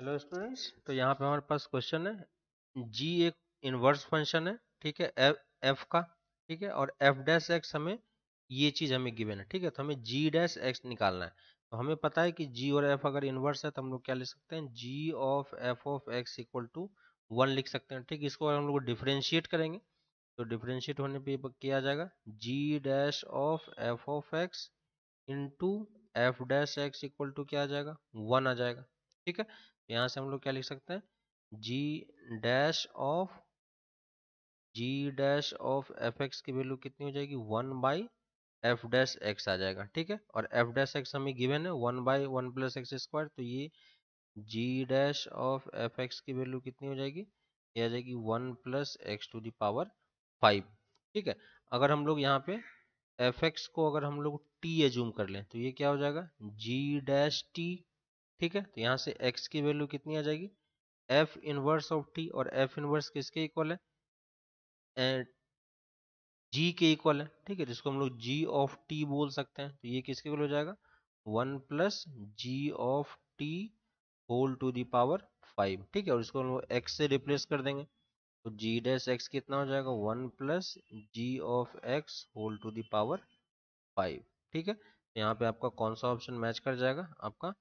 hello students तो यहाँ पे हमारे पास क्वेश्चन है जी एक इनवर्स फंक्शन है ठीक है एफ एफ का ठीक है और एफ डैश एक्स हमें ये चीज़ हमें गिवन है ठीक है तो हमें जी डैश एक्स निकालना है तो हमें पता है कि जी और एफ अगर इनवर्स है तो हम लोग क्या लिख सकते हैं g of f of x equal to one लिख सकते हैं ठीक इसको अगर हम लोग डिफ्रेंशिएट करेंगे तो डिफ्रेंशिएट होने पर किया जाएगा g dash of f of x into f dash x equal to क्या आ जाएगा वन आ जाएगा ठीक है यहां से हम लोग क्या लिख सकते हैं g dash of g dash of f x की वैल्यू कितनी हो जाएगी one by f dash x आ जाएगा ठीक है और एफ डैश एक्स हमें गिवेन है one by one plus x square तो ये g dash of f x की वैल्यू कितनी हो जाएगी ये आ जाएगी one plus x to the power five ठीक है अगर हम लोग यहाँ पे एफ एक्स को अगर हम लोग टी एजूम कर लें तो ये क्या हो जाएगा जी डैश टी ठीक है तो यहाँ से x की वैल्यू कितनी आ जाएगी f इनवर्स ऑफ t और f इनवर्स किसके इक्वल है एंड g के इक्वल है ठीक है जिसको तो हम लोग g ऑफ t बोल सकते हैं तो ये किसके इक्वल हो जाएगा one plus g of t whole to the power five ठीक है और इसको हम लोग एक्स से रिप्लेस कर देंगे तो जी डैश एक्स कितना हो जाएगा one plus g of x whole to the power five ठीक है तो यहाँ पे आपका कौन सा ऑप्शन मैच कर जाएगा आपका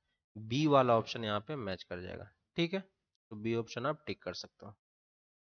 बी वाला ऑप्शन यहाँ पे मैच कर जाएगा ठीक है तो बी ऑप्शन आप टिक कर सकते हो